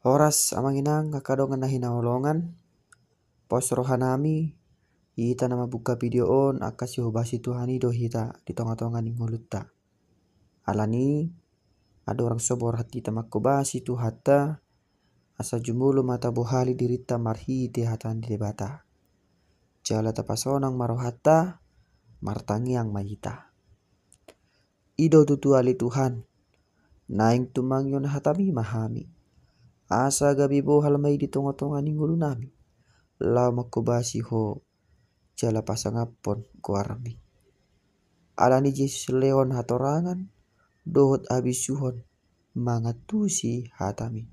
Oras amanginang kakadongan na hinaulongan. Posrohanami iita nama buka video on akas yuhubasi Tuhani do hita di tonga-tonga ning Alani ada orang sobor hati tamakobasi tu hata asa jumulu mata diri dirita marhi di hatan di debata. Jala tapasonang marohata martangi yang mayita. Ido ali Tuhan, naing tumangyon hatami mahami. Asa gabibo halmai di tonga-tonga ninggulu nami. Lama ko ho jala pasangapon ko arami. Alani Jesus leon hatorangan dohot abisuhon mangatusi hatami.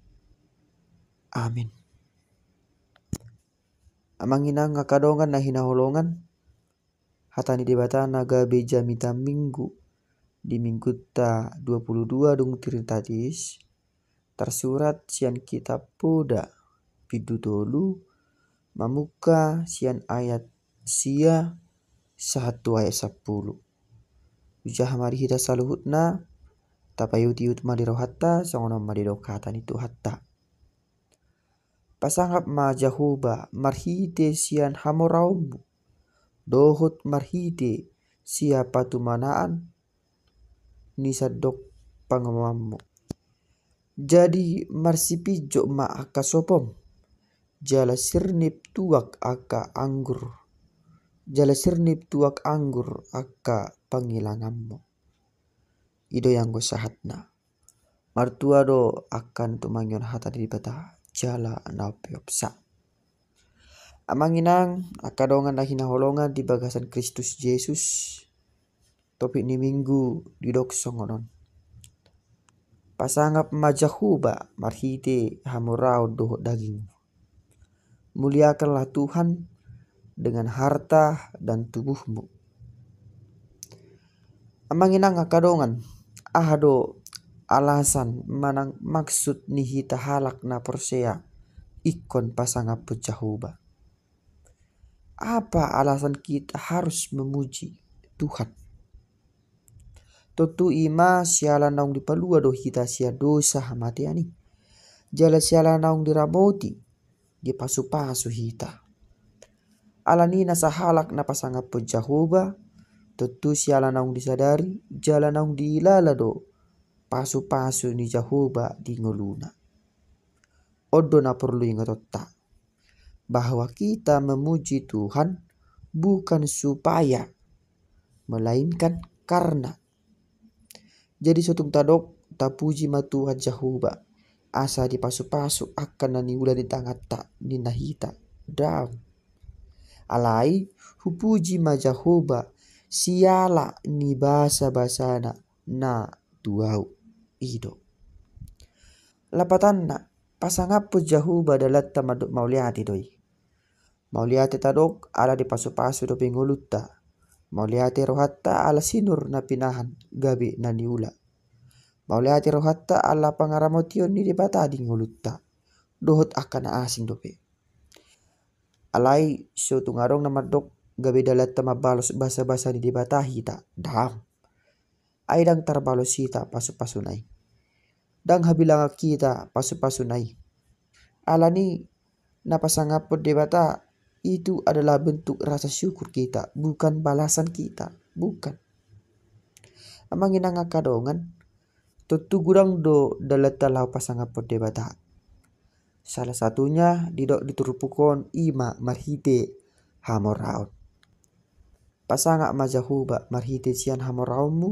Amin. Amanginang kadongan na hinaholongan hatani na gabe jamita minggu di minggu ta 22 dung tirintatis Tersurat sian kitab poda dulu mamuka sian ayat sia satu ayat sepuluh. Ujah mari kita saluhutna tapayuti yut mari hatta songono madiro kata itu hatta. pasangap majahuba jahuba sian hamoraumu. Dohut marhide siapa tumanaan nisadok pangamamu. Jadi marsipi jokma aka sopom. Jala sirnip tuak aka anggur. Jala sirnip tuak anggur aka pangilanganmu Ido yang go sahatna. Martua do akan tu hata di bata jala napiopsa. Amanginang akadongan lahina holongan di bagasan Kristus Yesus. Topik ni minggu di dok songonon pasangap majahuba marhite hamurau doh daging. Muliakanlah Tuhan dengan harta dan tubuhmu. Amanginang kadongan ahado alasan manang maksud nihita halak na porsea ikon pasangap pejahuba. Apa alasan kita harus memuji Tuhan? Tutu ima siala naung di palua do hita sia dosa hamati ani. Jala siala naung di raboti, di pasu-pasu hita. Alani nasahalak na pasanga Jahoba. totu siala naung disadari, jala naung di lala do, pasu-pasu ni jahoba di ngeluna Odo na perlu ingat bahwa kita memuji Tuhan bukan supaya, melainkan karena jadi suatu tadok tapuji matu hajahuba. Asa di pasu-pasu akan nani ula di tangata ni nahita. Dam. Alai hupuji majahuba. Siala ni basa basana na tuau ido. pasang pasangapu jahuba dalat tamaduk mauliati doi. Mauliati tadok ala di pasu-pasu do pengulutta Mauliati rohata ala sinur na pinahan gabi na niula. Mauliati rohata ala pangaramotion ni dibata ding hulutta. akan na asing dope. Alay so tungarong na madok gabi dalat tama balos basa-basa ni dibata hita. Dam. Ay dang tarbalos hita pasu-pasunay. Dang habilanga kita pasu Alani Ala ni napasangapod dibata itu adalah bentuk rasa syukur kita, bukan balasan kita, bukan. Amang inang kadongan, tentu gurang do dalam telau pasang apa debata. Salah satunya didok diturupukon ima marhite hamoraon. Pasangak majahuba marhite sian hamoraonmu,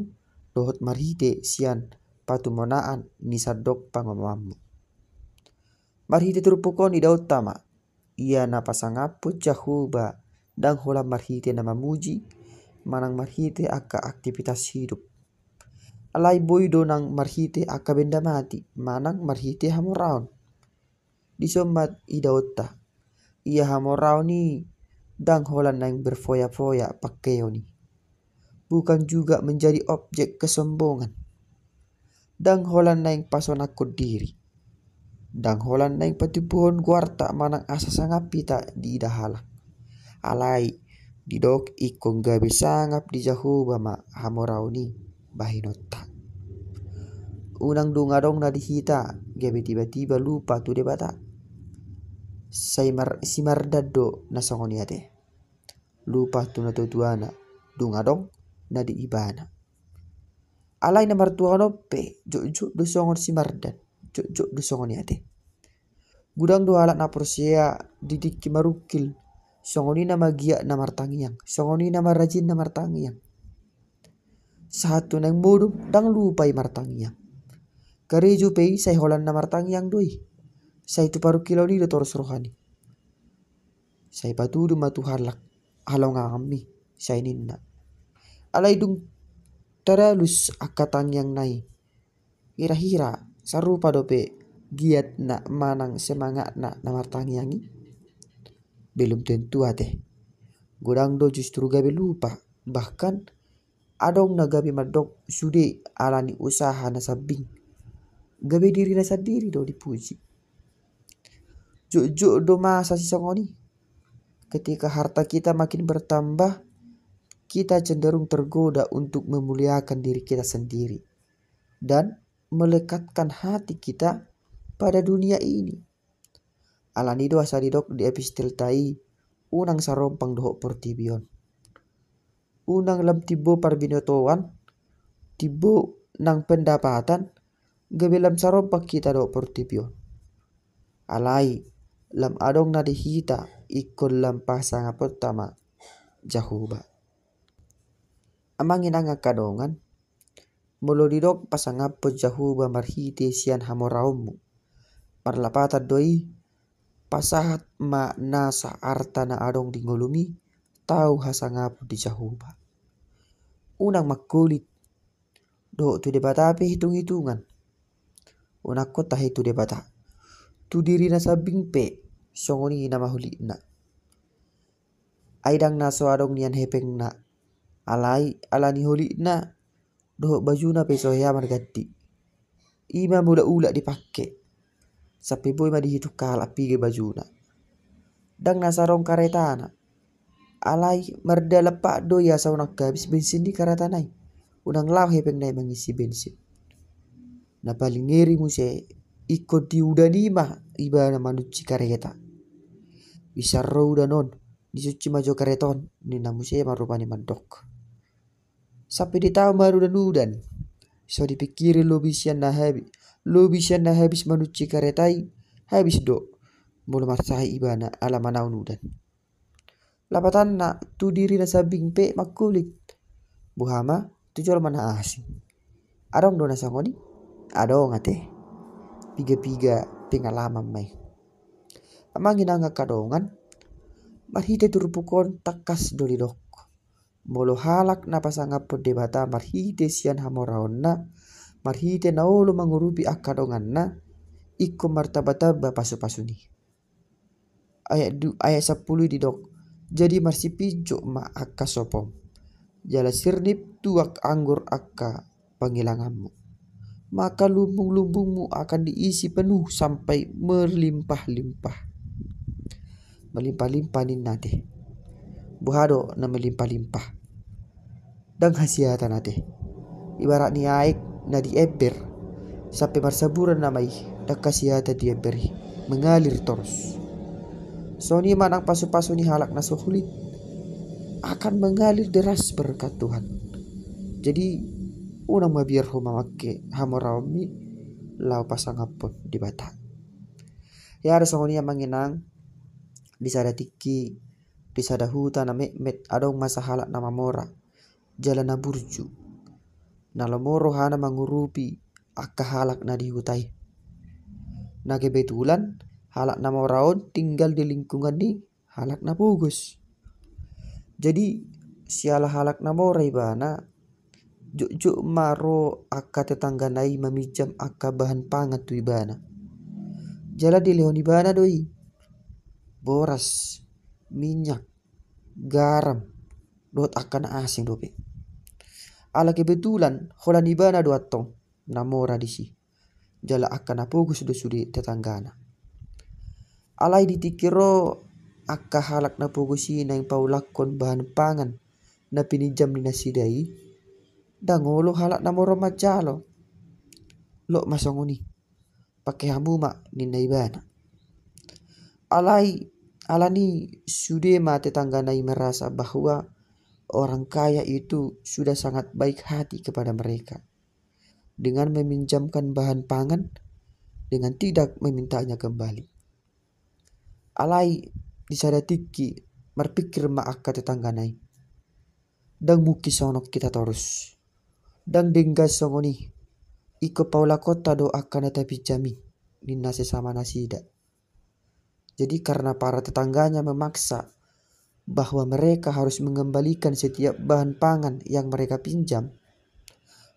dohot marhite sian patumonaan nisadok pangomamu. Marhite turupukon idautama, ia Iyana pasanga jahuba dan hola marhite nama muji manang marhite aka aktivitas hidup. Alai do nang marhite aka benda mati manang marhite hamoraun. Disomat idaotta. Ia hamoraun ni dan hola nang berfoya-foya pakeo ni. Bukan juga menjadi objek kesombongan. Dan hola nang pasona diri dang holan naik guar tak manang asa sangap pita di dahala. Alai, didok ikong gabi sangap di jahu bama hamorau ni bahinota. Unang dungadong na dihita, gabi tiba-tiba lupa tu debata. Saimar simar dado na Lupa tu na tutuana, dungadong na di ibana. Alay na jok jojo dosongon si Mardan cuk cuk di songoni ate. Gudang dua alat na Persia didik marukil. Songoni nama giak nama tangiang. Songoni nama rajin nama tangiang. Satu nang bodoh dang lupa i martangiang. Karejo pei saya holan nama tangiang doi. Saya tu parukilo ni dotor rohani. Saya patudu matu halak Halau ngami. Saya ninna. Alaidung lus akatang yang nai. Hira-hira sarupa dope giat nak manang semangat nak tangiangi Belum tentu ate. Godang do justru gabe lupa. Bahkan adong na gabe madok sude alani usaha na sabing. Gabe diri na sendiri do dipuji. jujuk do masa si songoni. Ketika harta kita makin bertambah, kita cenderung tergoda untuk memuliakan diri kita sendiri. Dan melekatkan hati kita pada dunia ini. doa sadidok di epistil tai unang sarompang doho portibion. Unang lam tibo toan tibo nang pendapatan gabelam sarompak kita doho portibion. Alai lam adong na dihita ikon lam pasanga pertama jahuba. Amangin ang kadongan Molorirok pasangappo jahu bamarhite sian hamoraumu Parlapata doi pasahat ma nasa arta na arong dingolumi tau hasangap di jahuba. Unang makulit. Do tu debata pe hitung-hitungan. ko tahi tu debata. Tu diri na sabing pe songoni na mahuli na. Aidang naso adong nian hepeng na. Alai alani huli na Dohok bajuna peso yaman gatti. Ima muda ula dipake. Sapi boy ma dihitu kala pige bajuna. Dang nasarong na. Alai merda lepak do ya saunak habis bensin di kareta nai? Unang lau hepeng nai mengisi bensin. Na paling ngeri se ikut diudani mah na manuci kareta. Bisa roh Di disuci majo kareton ni saya marupani mandok sampai di tahu baru dan udan. So dipikirin lo bisa nah habis, lo bisa nah habis manuci karetai, habis do. Mulu marsahi ibana ala manau nudan. Lapatan nak tu diri nasabing pe makulit. Buhama tu jual mana asing. Arong dona ngoni, adong ngate. Piga-piga pengalaman mai. Amang angka kadongan, marhite turpukon takas dolidok. Molo halak na pasanga debata marhite sian na marhide naolo mangurupi na iko martabata pasu pasuni Ayat du, ayat 10 dok Jadi marsipi jok ma akka sopom. Jala sirnip tuak anggur akka pangilanganmu. Maka lumbung-lumbungmu akan diisi penuh sampai melimpah-limpah. Melimpah-limpah nadeh buhado na melimpah limpah Dang hasiyata nate. Ibarat ni aik na di ember. Sampai marsaburan namai, may nagkasiyata di ember. Mengalir terus. So ni pasu pasu ni halak na kulit, akan mengalir deras berkat Tuhan. Jadi unang mabiar ho mamake hamoraomi lau pasang di bata. Ya ada bisa manginang tiki di sada huta na met adong masahala nama mora Jalan na burju. Nalamoro hana mangurupi akahalak na dihutai. Na kebetulan, halak nama moraon tinggal di lingkungan ni halak na bugus Jadi, siala halak nama ora ibana juk-juk maro akka tetangga nai mamijam akka bahan pangat tu ibana. Jala di leon ibana doi. Boras, minyak, garam. Dot akan asing dope. Ala kebetulan hola nibana dua tong namora radisi. Jala akan apa gue sudah sudi tetanggana. Alai ditikiro akka halak na pugusi na yung paulakon bahan pangan na pinijam ni nasidai dangolo halak na moro majalo lo masongoni pakai mak ni naibana alai Alani sudah mati tangga Nai merasa bahwa orang kaya itu sudah sangat baik hati kepada mereka. Dengan meminjamkan bahan pangan, dengan tidak memintanya kembali. Alai disadatiki berpikir ma'akka tetangganai. Dang muki sonok kita terus. Dang denggas songoni. Iko paula kota doakan tetapi jami, Nina sesama nasidak. Jadi karena para tetangganya memaksa bahwa mereka harus mengembalikan setiap bahan pangan yang mereka pinjam,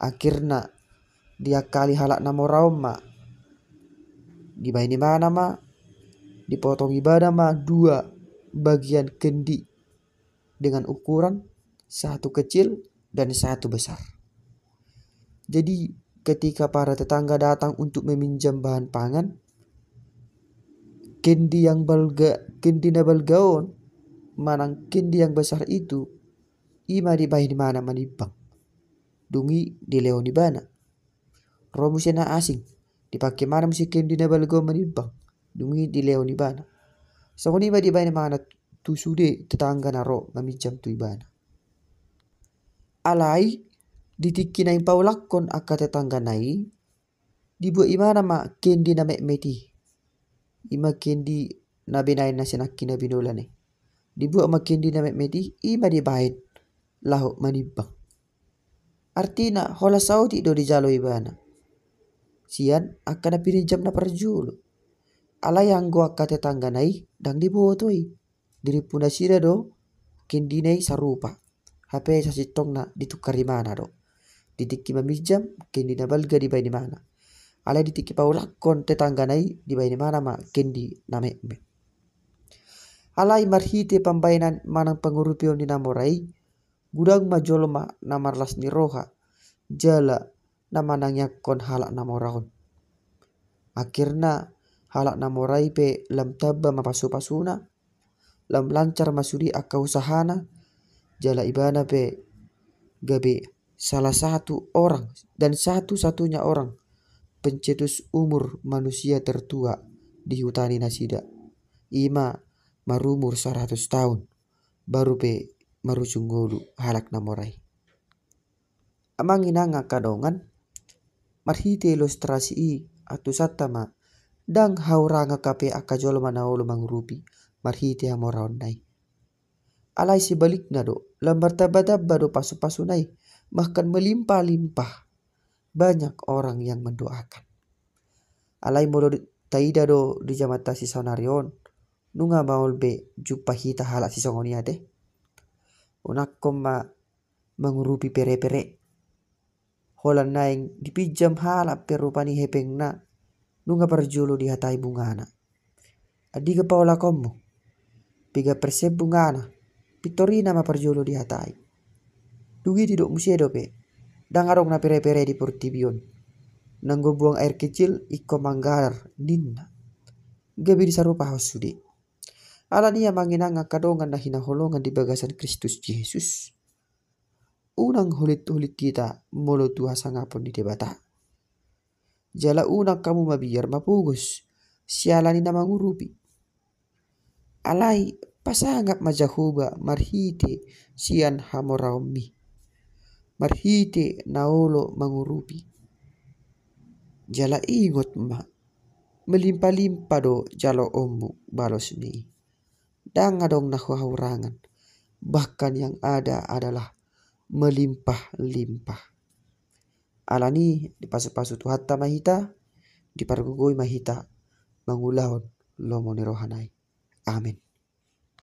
akhirnya dia kali halak namo rauma. Di baini mana ma? Dipotong ibadah ma dua bagian kendi dengan ukuran satu kecil dan satu besar. Jadi ketika para tetangga datang untuk meminjam bahan pangan, Kendi yang balga, kendi na balgaon manang kendi yang besar itu ima di bahin mana manipang, Dungi di leoni bana. Romusena asing dipakai mana musi na balgaon manipang, Dungi di leoni bana. Sokoni ima di bahin mana tusude tetangga na naro ngamijam tu ibana. Alai di naing paulakon akka tetangga nai dibuat imana ma kendi na meti ima kendi nabi nai na senak kina binola ne dibu ama kendi na medi ima di bait laho manibang artina hola sauti do di jalo ibana sian akan api pirinjam na perjulu. ala yang gua kate tangga nai dang di botoi diri puna sira do kendi nai sarupa HP sasitong na ditukar di mana do ditikki jam, kendi na balga di bai di mana ala di tiki pau kon te tangganai di bayi mana ma kendi name me. Alai marhite pambainan manang pengurupion di namorai, gudang joloma namar las roha jala namanangnya kon halak namorahon. Akhirna halak namorai pe lam taba tabba pasu pasuna lam lancar masuri akau sahana jala ibana pe gabe salah satu orang dan satu-satunya orang pencetus umur manusia tertua di hutan Nasida. Ima marumur 100 tahun, baru pe marucung golu halak namorai. Amanginanga kadongan, marhite ilustrasi i atau satama dang hauranga kape akajol manaolo mangrupi marhite hamoraon nai. Alai sebaliknya nado, lambar tabadab do pasu-pasu nai, makan melimpah-limpah banyak orang yang mendoakan. Alai modo taida do di jamata si sonarion. Nunga maul be jumpa hita halak si songonia teh. Unak koma mengurupi pere-pere. Holan naing dipijam halak perupani hepeng na. Nunga perjulu di hatai na. Adi ke paola komu. Piga persep na. Pitorina ma perjulu di hatai. Dugi tidak musiedo dope dangarong na pere-pere di portibion. Nanggo buang air kecil iko manggar dinna. Gabi sarupa hosudi. Ala dia manginanga kadongan na hinaholongan di bagasan Kristus Yesus. Unang hulit-hulit kita molo tuha sangapon di debata. Jala unang kamu mabiyar mapugos. Sialani na mangurupi. Alai pasangap majahuba marhite sian hamoraumi marhite naolo mangurupi. Jala ingot ma, melimpa-limpa do jalo omu balos ni. Dangadong nahuhaurangan, bahkan yang ada adalah melimpah-limpah. Alani di pasu pasu tuhatta mahita, di dipargugoi mahita, mangulaon lomone rohanai. Amin.